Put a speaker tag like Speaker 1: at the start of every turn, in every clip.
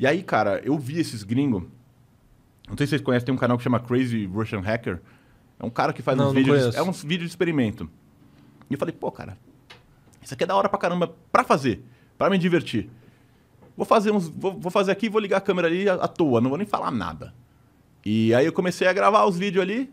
Speaker 1: E aí, cara, eu vi esses gringos. Não sei se vocês conhecem, tem um canal que chama Crazy Russian Hacker. É um cara que faz não, uns não vídeos. De, é uns vídeos de experimento. E eu falei, pô, cara, isso aqui é da hora pra caramba pra fazer, pra me divertir. Vou fazer uns. Vou, vou fazer aqui vou ligar a câmera ali à toa, não vou nem falar nada. E aí eu comecei a gravar os vídeos ali.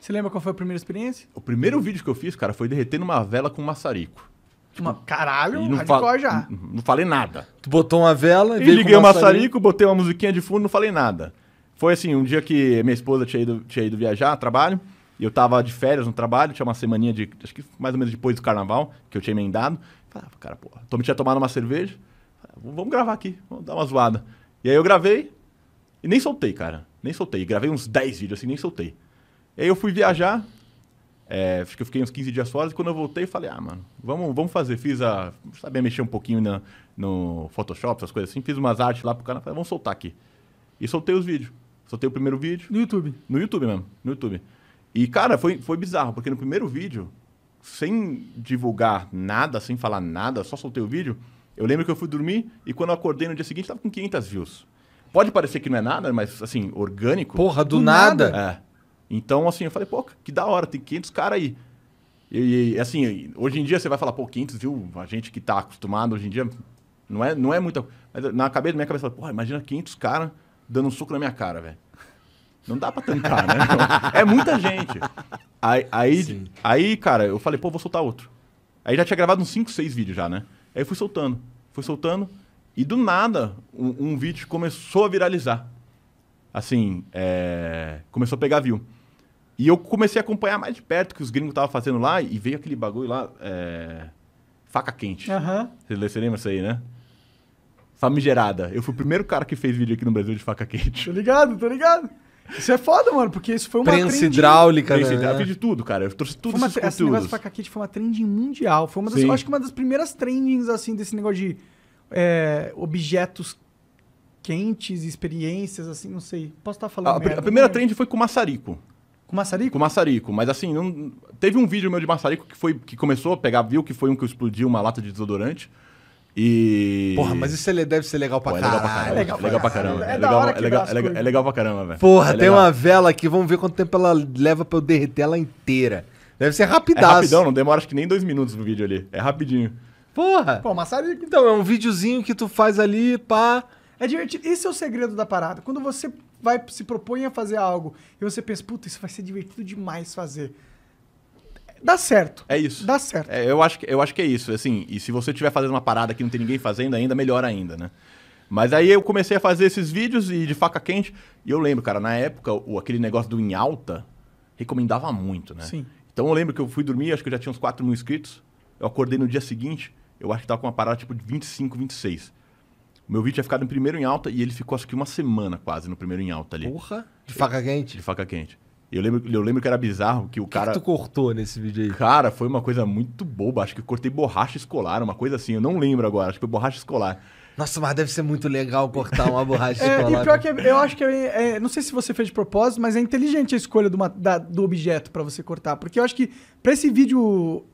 Speaker 1: Você lembra qual foi a primeira experiência? O primeiro vídeo que eu fiz, cara, foi derretendo uma vela com um maçarico. Tipo, uma, caralho, e não hardcore já. Não, falei nada. Tu botou uma vela e. E liguei o maçarico, botei uma musiquinha de fundo, não falei nada. Foi assim, um dia que minha esposa tinha ido, tinha ido viajar, trabalho, e eu tava de férias no trabalho, tinha uma semaninha de. Acho que mais ou menos depois do carnaval, que eu tinha emendado. Falei, ah, cara, porra, me tinha tomado uma cerveja. Ah, vamos gravar aqui, vamos dar uma zoada. E aí eu gravei e nem soltei, cara. Nem soltei. Gravei uns 10 vídeos assim, nem soltei. E aí eu fui viajar, é, acho que eu fiquei uns 15 dias fora e quando eu voltei, falei, ah, mano, vamos, vamos fazer. Fiz a. Sabia mexer um pouquinho na, no Photoshop, essas coisas assim. Fiz umas artes lá pro cara, falei, vamos soltar aqui. E soltei os vídeos. Soltei o primeiro vídeo. No YouTube? No YouTube mesmo, no YouTube. E, cara, foi, foi bizarro, porque no primeiro vídeo, sem divulgar nada, sem falar nada, só soltei o vídeo. Eu lembro que eu fui dormir e quando eu acordei no dia seguinte, tava com 500 views. Pode parecer que não é nada, mas, assim, orgânico. Porra, do, do nada? nada. É. Então, assim, eu falei, pô, que da hora, tem 500 caras aí. E, e, assim, hoje em dia você vai falar, pô, 500, viu? A gente que tá acostumado hoje em dia, não é, não é muita. Mas na cabeça, minha cabeça, pô, imagina 500 caras dando um soco na minha cara, velho. Não dá pra tancar, né? Não. É muita gente. Aí, aí, aí, cara, eu falei, pô, vou soltar outro. Aí já tinha gravado uns 5, 6 vídeos já, né? Aí eu fui soltando, fui soltando. E do nada, um, um vídeo começou a viralizar. Assim, é... começou a pegar view. E eu comecei a acompanhar mais de perto o que os gringos estavam fazendo lá e veio aquele bagulho lá. É... Faca quente. Uhum. Você, lembra isso aí, né? Famigerada. Eu fui o primeiro cara que fez vídeo aqui no Brasil de faca quente. Tô ligado,
Speaker 2: tô ligado. Isso é foda, mano, porque isso foi uma Prensa trend... hidráulica, Prensa né? eu fiz de
Speaker 1: tudo, cara. Eu trouxe tudo esses conteúdos. Esse negócio de
Speaker 2: faca quente foi uma trending mundial. Foi uma das, Sim. eu acho que uma das primeiras trendings, assim, desse negócio de é, objetos quentes, experiências, assim, não sei. Posso estar falando A, merda, a primeira trend
Speaker 1: foi com o maçarico. Com maçarico? Com maçarico. Mas assim, não... teve um vídeo meu de maçarico que, foi, que começou a pegar, viu que foi um que explodiu uma lata de desodorante.
Speaker 2: E. Porra, mas isso é deve ser legal pra caramba. É legal pra caramba. É legal pra caramba. É, é, é legal, é legal, é legal pra caramba, velho. Porra, é tem uma vela aqui, vamos ver quanto tempo ela leva pra eu derreter ela inteira. Deve
Speaker 1: ser rapidaço. É rapidão, não demora acho que nem dois minutos no vídeo ali. É rapidinho.
Speaker 2: Porra! Pô, maçarico. Então, é um videozinho que tu faz ali pá. É divertido. Esse é o segredo da parada. Quando você vai, se propõe a fazer algo e você pensa, puta, isso vai ser divertido demais fazer.
Speaker 1: Dá certo. É isso. Dá certo. É, eu, acho que, eu acho que é isso. Assim, e se você estiver fazendo uma parada que não tem ninguém fazendo ainda, melhor ainda, né? Mas aí eu comecei a fazer esses vídeos e de faca quente. E eu lembro, cara, na época, o, aquele negócio do em alta recomendava muito, né? Sim. Então eu lembro que eu fui dormir, acho que eu já tinha uns 4 mil inscritos. Eu acordei no dia seguinte, eu acho que tava com uma parada tipo de 25, 26. O meu vídeo tinha ficado em primeiro em alta e ele ficou acho que uma semana quase no primeiro em alta ali. Porra! De faca quente? De faca quente. Eu lembro, eu lembro que era bizarro que o que cara. O que tu cortou nesse vídeo aí? Cara, foi uma coisa muito boba. Acho que eu cortei borracha escolar, uma coisa assim. Eu não lembro agora. Acho que foi
Speaker 2: borracha escolar. Nossa, mas deve ser muito legal cortar uma borracha é, escolar. E pior que é, eu acho que. É, é, não sei se você fez de propósito, mas é inteligente a escolha do, da, do objeto para você cortar. Porque eu acho que para esse vídeo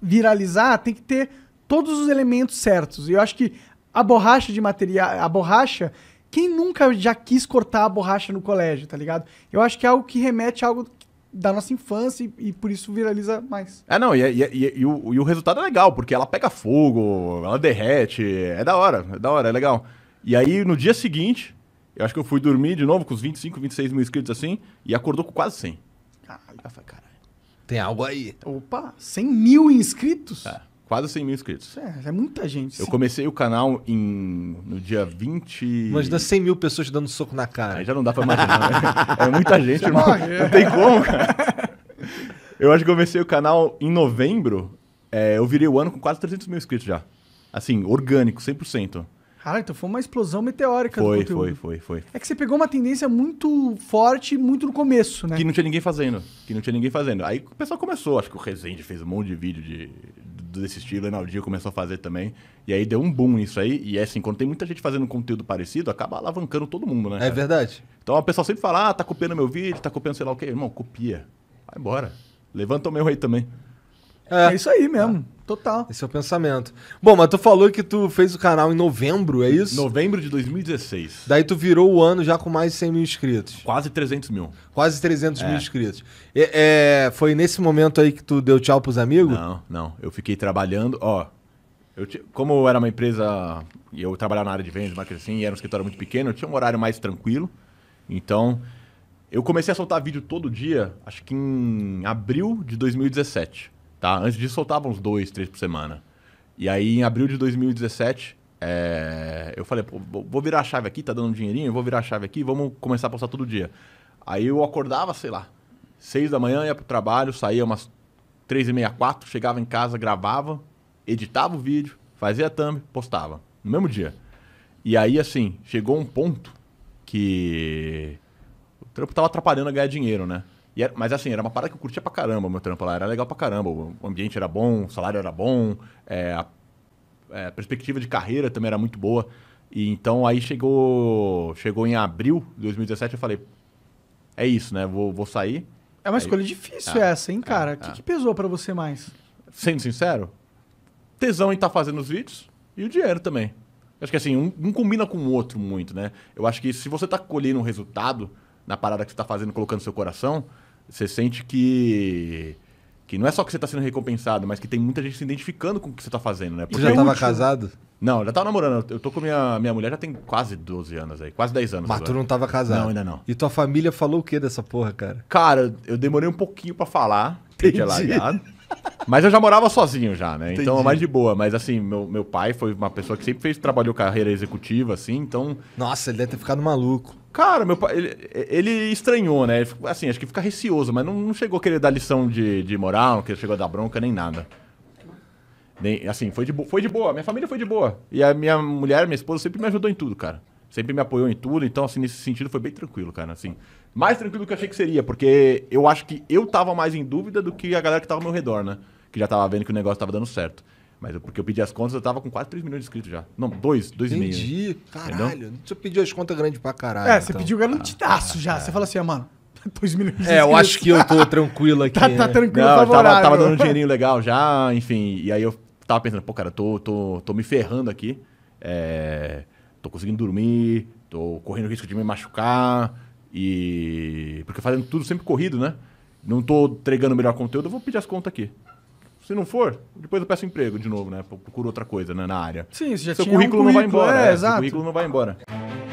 Speaker 2: viralizar, tem que ter todos os elementos certos. E eu acho que a borracha de material. A borracha. Quem nunca já quis cortar a borracha no colégio, tá ligado? Eu acho que é algo que remete a algo da nossa infância e, e, por isso viraliza mais.
Speaker 1: É, não, e, e, e, e, o, e o resultado é legal, porque ela pega fogo, ela derrete, é da hora, é da hora, é legal. E aí no dia seguinte, eu acho que eu fui dormir de novo com os 25, 26 mil inscritos assim, e acordou com quase 100.
Speaker 2: Caralho. caralho.
Speaker 1: Tem algo aí. Opa, 100 mil inscritos? É. Quase 100 mil inscritos.
Speaker 2: É, é muita gente. Eu sim.
Speaker 1: comecei o canal em, no dia 20. Imagina 100 mil pessoas te dando soco na cara. Aí já não dá pra imaginar. né? É muita gente, irmão. É. Não tem como, cara. Eu acho que comecei o canal em novembro. É, eu virei o ano com quase 300 mil inscritos já. Assim, orgânico, 100%.
Speaker 2: Cara, então foi uma explosão meteórica foi, do conteúdo.
Speaker 1: Foi, foi, foi. É
Speaker 2: que você pegou uma tendência muito forte, muito no começo, né? Que não
Speaker 1: tinha ninguém fazendo. Que não tinha ninguém fazendo. Aí o pessoal começou. Acho que o Rezende fez um monte de vídeo de, desse estilo, o Enaldinho começou a fazer também. E aí deu um boom isso aí. E é assim, quando tem muita gente fazendo conteúdo parecido, acaba alavancando todo mundo, né? É verdade. Então a pessoa sempre fala, ah, tá copiando meu vídeo, tá copiando sei lá o quê. Irmão, copia. Vai embora. Levanta o
Speaker 2: meu aí também. É, é isso aí mesmo. Ah. Total. Esse é o pensamento. Bom, mas tu falou que tu fez o canal em novembro, é isso?
Speaker 1: Novembro de 2016.
Speaker 2: Daí tu virou o ano já com mais de 100
Speaker 1: mil inscritos. Quase 300 mil. Quase 300 é. mil inscritos. E, é, foi nesse momento
Speaker 2: aí que tu deu tchau pros amigos?
Speaker 1: Não, não. Eu fiquei trabalhando, ó. Eu, como eu era uma empresa e eu trabalhava na área de vendas, marketing, assim, e era um escritório muito pequeno, eu tinha um horário mais tranquilo. Então, eu comecei a soltar vídeo todo dia, acho que em abril de 2017. Tá? Antes disso, soltava uns dois, três por semana. E aí, em abril de 2017, é... eu falei, vou virar a chave aqui, tá dando um dinheirinho, vou virar a chave aqui, vamos começar a postar todo dia. Aí eu acordava, sei lá, seis da manhã, ia pro trabalho, saía umas três e meia, quatro, chegava em casa, gravava, editava o vídeo, fazia thumb, postava. No mesmo dia. E aí, assim, chegou um ponto que o trampo tava atrapalhando a ganhar dinheiro, né? Era, mas assim, era uma parada que eu curtia pra caramba, meu trampo lá. Era legal pra caramba. O ambiente era bom, o salário era bom, é, a, é, a, perspectiva de carreira também era muito boa. E então aí chegou, chegou em abril de 2017, eu falei, é isso, né? Vou, vou sair. É uma aí, escolha difícil é, essa, hein, é, cara? O é. que, que,
Speaker 2: pesou para você mais?
Speaker 1: Sendo sincero,
Speaker 2: tesão em estar tá fazendo os vídeos e o
Speaker 1: dinheiro também. Acho que assim, um, um combina com o outro muito, né? Eu acho que se você tá colhendo um resultado na parada que você tá fazendo, colocando seu coração, você sente que. Que não é só que você está sendo recompensado, mas que tem muita gente se identificando com o que você está fazendo, né? Porque você já estava é casado? Não, já estava namorando. Eu tô com minha, minha mulher já tem quase 12 anos aí, quase 10 anos. Mas agora. tu não estava casado? Não, ainda não. E tua família falou o que dessa porra, cara? Cara, eu demorei um pouquinho para falar. Entendi. Largado, mas eu já morava sozinho já, né? Então, Entendi. Então é mais de boa. Mas assim, meu, meu pai foi uma pessoa que sempre fez, trabalhou carreira executiva, assim, então. Nossa, ele deve ter ficado maluco. Cara, meu pai. Ele, ele estranhou, né? Ele, assim, acho que fica receoso, mas não, não chegou a querer dar lição de, de moral, não chegou a dar bronca nem nada. Nem, assim, foi de, foi de boa. Minha família foi de boa. E a minha mulher, minha esposa, sempre me ajudou em tudo, cara. Sempre me apoiou em tudo. Então, assim, nesse sentido foi bem tranquilo, cara. Assim, mais tranquilo do que eu achei que seria, porque eu acho que eu tava mais em dúvida do que a galera que tava ao meu redor, né? Que já tava vendo que o negócio tava dando certo. Mas eu, porque eu pedi as contas, eu tava com quase 3 milhões de inscritos já. Não, 2, 2,5. Entendi. Meio, caralho. Entendeu?
Speaker 2: Você pediu as contas grandes pra caralho. É, então. Ah, você pediu garantidaço ah, já. É. Você fala assim, ah, mano, 2 milhões de inscritos. É, eu acho que eu tô tranquilo aqui. tá, tá né? tranquilo, Não, favorável. Tava, tava dando um dinheirinho
Speaker 1: legal já, enfim. E aí eu tava pensando, pô, cara, tô, tô, tô me ferrando aqui. É, tô conseguindo dormir, tô correndo risco de me machucar. E. Porque fazendo tudo sempre corrido, né? Não tô entregando o melhor conteúdo, eu vou pedir as contas aqui. Se não for, depois eu peço emprego de novo, né? Procuro outra coisa né? na área. Sim, você já Seu tinha currículo, um currículo não vai embora. É, é, Seu currículo não vai embora.